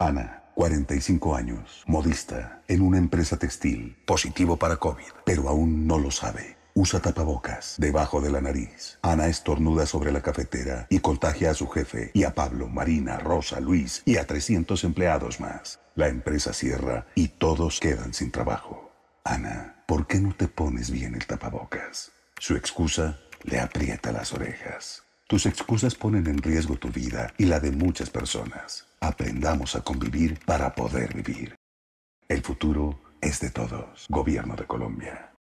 Ana, 45 años, modista, en una empresa textil, positivo para COVID, pero aún no lo sabe. Usa tapabocas debajo de la nariz. Ana estornuda sobre la cafetera y contagia a su jefe y a Pablo, Marina, Rosa, Luis y a 300 empleados más. La empresa cierra y todos quedan sin trabajo. Ana, ¿por qué no te pones bien el tapabocas? Su excusa le aprieta las orejas. Tus excusas ponen en riesgo tu vida y la de muchas personas. Aprendamos a convivir para poder vivir. El futuro es de todos. Gobierno de Colombia.